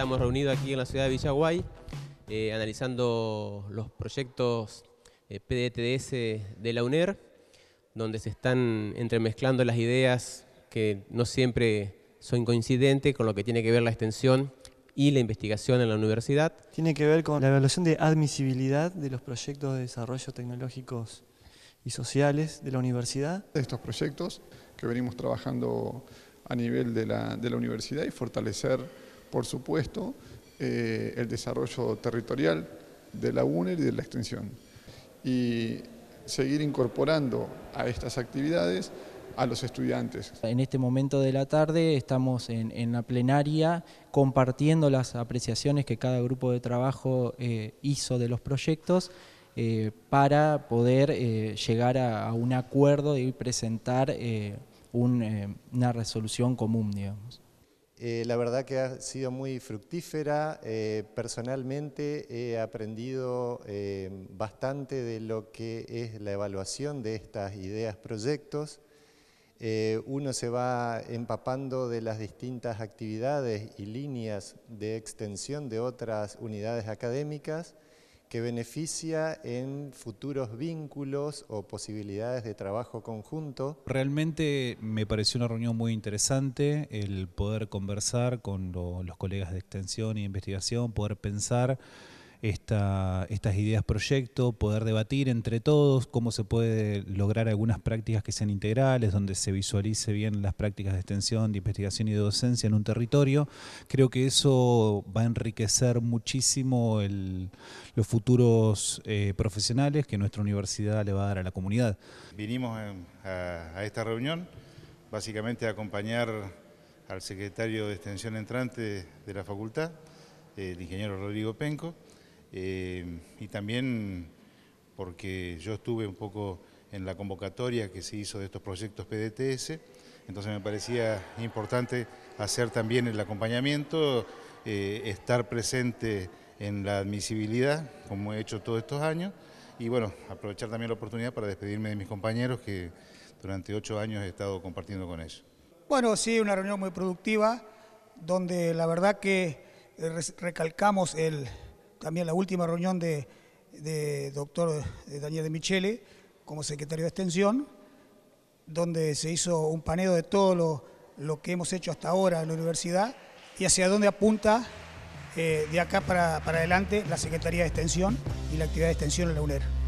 estamos reunidos aquí en la ciudad de Villaguay eh, analizando los proyectos eh, pdts PDTDS de la UNER, donde se están entremezclando las ideas que no siempre son coincidentes con lo que tiene que ver la extensión y la investigación en la universidad. Tiene que ver con la evaluación de admisibilidad de los proyectos de desarrollo tecnológicos y sociales de la universidad. Estos proyectos que venimos trabajando a nivel de la, de la universidad y fortalecer por supuesto, eh, el desarrollo territorial de la UNER y de la extensión. Y seguir incorporando a estas actividades a los estudiantes. En este momento de la tarde estamos en, la plenaria compartiendo las apreciaciones que cada grupo de trabajo eh, hizo de los proyectos eh, para poder llegar a, un acuerdo y presentar una resolución común, eh, la verdad que ha sido muy fructífera. Eh, personalmente he aprendido eh, bastante de lo que es la evaluación de estas ideas, proyectos. uno se va empapando de las distintas actividades y líneas de extensión de otras unidades académicas que beneficia en futuros vínculos o posibilidades de trabajo conjunto. Realmente me pareció una reunión muy interesante el poder conversar con los colegas de extensión y e investigación, poder pensar estas ideas proyecto, poder debatir entre todos cómo se puede lograr algunas prácticas que sean integrales, donde se visualice bien las prácticas de extensión, de investigación y de docencia en un territorio. Creo que eso va a enriquecer muchísimo los futuros eh, profesionales que nuestra universidad le va a dar a la comunidad. Vinimos a esta reunión básicamente a acompañar al secretario de Extensión entrante de la facultad, el ingeniero Rodrigo Penco, eh, y también porque yo estuve un poco en la convocatoria que se hizo de estos proyectos PDTS, entonces me parecía importante hacer también el acompañamiento, eh, estar presente en la admisibilidad, como he hecho todos estos años, y bueno, aprovechar también la oportunidad para despedirme de mis compañeros que durante ocho años he estado compartiendo con ellos. Bueno, sí, una reunión muy productiva, donde la verdad que recalcamos el, también la última reunión de, doctor eh, Daniel de Michele como secretario de Extensión, donde se hizo un paneo de todo lo, que hemos hecho hasta ahora en la universidad y hacia dónde apunta eh, de acá para, para adelante la Secretaría de Extensión y la actividad de extensión en la UNER.